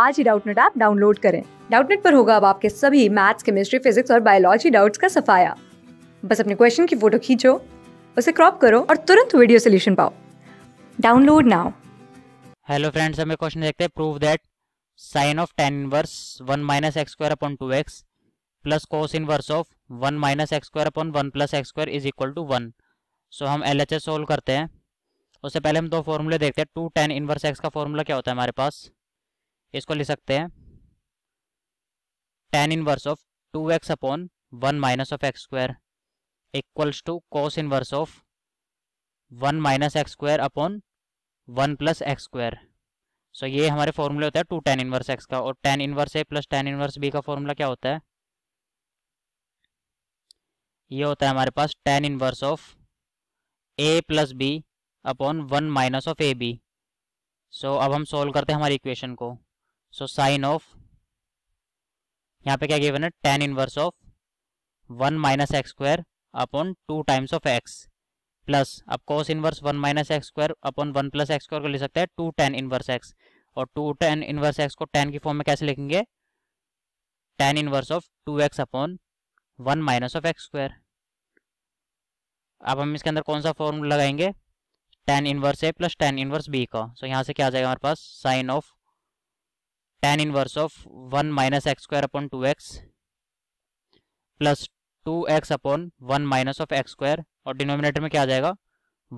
आज ही Doubtnet app download करें डाउटनेट पर होगा अब आपके सभी मैथ्स केमिस्ट्री फिजिक्स और बायोलॉजी डाउट्स का सफाया बस अपने क्वेश्चन की फोटो खींचो उसे क्रॉप करो और तुरंत वीडियो सोल्यूशन पाओ डाउनलोड नाउ हेलो फ्रेंड्स हमें क्वेश्चन देखते हैं prove that sine of tan inverse one minus x square upon two x plus cos inverse of one minus x square upon one plus x square is equal to one so हम L H S solve करते हैं उससे पहले हम दो फॉर्मूले देखते हैं टू टेन इनवर्स एक्स का फॉर्मूला क्या होता है हमारे पास इसको ले सकते हैं tan inverse of two x upon one minus of x square equals to cos inverse of one minus x square upon one plus x square so ये हमारे फॉर्मूले होता है टू टेन इनवर्स एक्स का और tan inverse A plus tan inverse B का formula क्या होता है ये होता है हमारे पास tan inverse of A plus B upon one minus of A B so अब हम सोल्व करते हैं हमारी इक्वेशन को सो साइन ऑफ यहाँ पे क्या गिवन है tan inverse of one minus x square upon two times of x plus अब cos inverse one minus x square upon one plus x square को ले सकते हैं टू टेन इनवर्स एक्स और टू टेन इनवर्स एक्स को tan की form में कैसे लिखेंगे tan inverse of two x upon one minus of x square अब हम इसके अंदर कौन सा फॉर्मूला लगाएंगे tan inverse A plus tan inverse B का सो so, यहाँ से क्या आ जाएगा हमारे पास sine of tan of one minus x square upon two x plus two x upon one minus of x square और डिनोमिनेटर में क्या आ जाएगा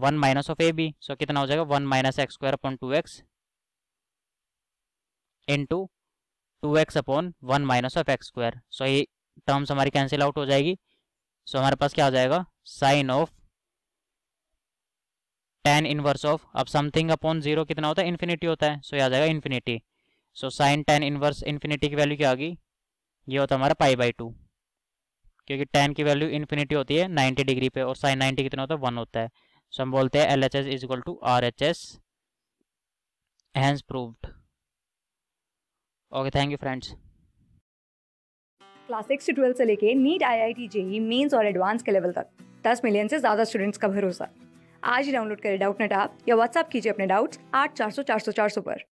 one minus of A B so कितना हो जाएगा one minus x square upon x in two x upon one minus of x square so ये terms हमारी कैंसिल आउट हो जाएगी सो so, हमारे पास क्या आ जाएगा sine of tan inverse of अब समथिंग अपॉन जीरो कितना होता है इन्फिनिटी होता है सो so, आ जाएगा infinity so sine tan inverse infinity की वैल्यू क्या आ गई ये होता हमारा पाई बाई टू क्योंकि टेन की वैल्यू इन्फिनिटी होती है नाइन्टी डिग्री पे और साइन नाइन्टी कितना होता है वन होता है सो so, हम बोलते हैं L H S is equal to R H S hence proved okay thank you friends class six से ट्वेल्थ से लेके NEET I I T JEE mains और एडवांस के लेवल तक दस मिलियन से ज़्यादा स्टूडेंट्स का भरोसा आज ही डाउनलोड करें डाउट नेट आप या व्हाट्सअप कीजिए अपने डाउट्स आठ चार सौ चार सौ चार सौ पर